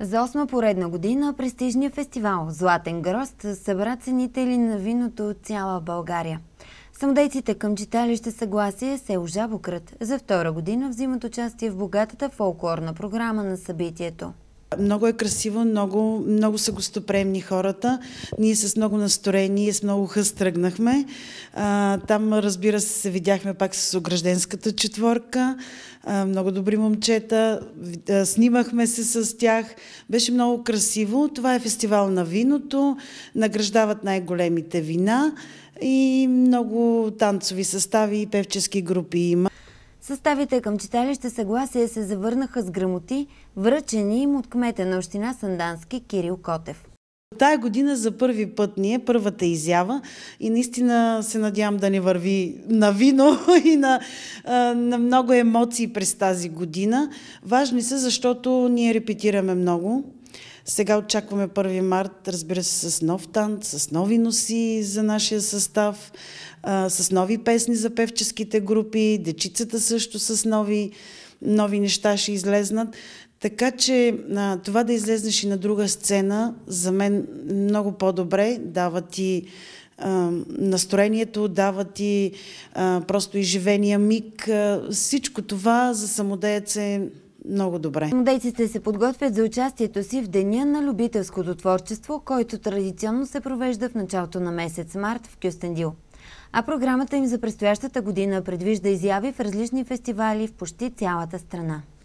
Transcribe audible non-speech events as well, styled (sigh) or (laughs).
За осма поредна година престижния фестивал Златен грозд събра ценители на виното от цяла България. Самодейците към читалище Съгласие село Жабокрът за втора година взимат участие в богатата фолклорна програма на събитието много е красиво, много, много са гостопремни хората. Ние с много настроение, с много хъст тръгнахме. А, там, разбира се, се видяхме пак с Огражденската четворка. А, много добри момчета. А, снимахме се с тях. Беше много красиво. Това е фестивал на виното. Награждават най-големите вина и много танцови състави и певчески групи има. Съставите към читалище съгласие се завърнаха с грамоти, връчени им от кмета на община Сандански Кирил Котев. Тая година за първи път ни е първата изява и наистина се надявам да не върви на вино (laughs) и на, на много емоции през тази година. Важни са, защото ние репетираме много, сега очакваме 1 март, разбира се, с нов танц, с нови носи за нашия състав, а, с нови песни за певческите групи, дечицата също с нови, нови неща ще излезнат. Така че а, това да излезнеш и на друга сцена, за мен много по-добре дава ти настроението, дава ти а, просто изживения миг. А, всичко това за самодеец е много добре. Младейците се подготвят за участието си в Деня на любителското творчество, който традиционно се провежда в началото на месец март в Кюстендил. А програмата им за предстоящата година предвижда изяви в различни фестивали в почти цялата страна.